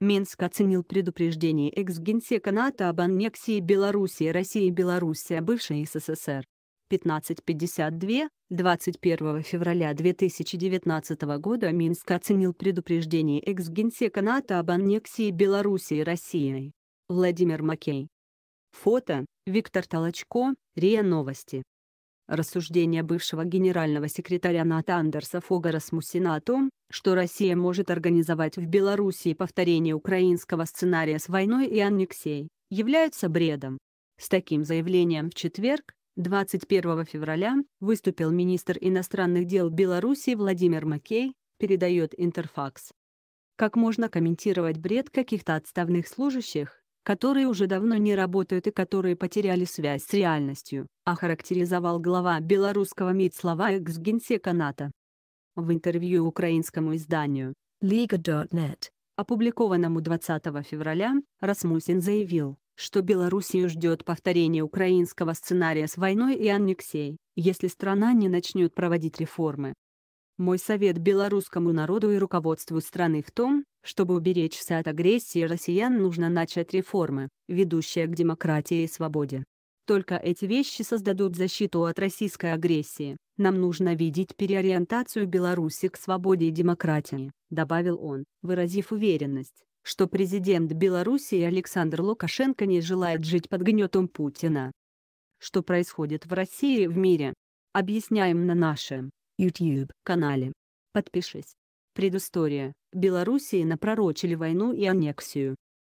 Минск оценил предупреждение экс-генсека НАТО об аннексии Белоруссии России Белоруссия бывшей СССР. 15.52, 21 февраля 2019 года Минск оценил предупреждение экс-генсека НАТО об аннексии Белоруссии Россией. Владимир Макей. Фото, Виктор Толочко, РИА Новости. Рассуждения бывшего генерального секретаря НАТО Андерса Фогора Смусина о том, что Россия может организовать в Белоруссии повторение украинского сценария с войной и аннексией, являются бредом. С таким заявлением в четверг, 21 февраля, выступил министр иностранных дел Белоруссии Владимир Макей, передает Интерфакс. Как можно комментировать бред каких-то отставных служащих, которые уже давно не работают и которые потеряли связь с реальностью, охарактеризовал глава белорусского МИД слова экс-генсека НАТО. В интервью украинскому изданию Liga.net, опубликованному 20 февраля, Расмусин заявил, что Белоруссию ждет повторение украинского сценария с войной и аннексией, если страна не начнет проводить реформы. Мой совет белорусскому народу и руководству страны в том, чтобы уберечься от агрессии россиян нужно начать реформы, ведущие к демократии и свободе. Только эти вещи создадут защиту от российской агрессии. Нам нужно видеть переориентацию Беларуси к свободе и демократии, добавил он, выразив уверенность, что президент Беларуси Александр Лукашенко не желает жить под гнетом Путина. Что происходит в России и в мире? Объясняем на нашем YouTube-канале. Подпишись. Предыстория. Белоруссии напророчили войну и аннексию.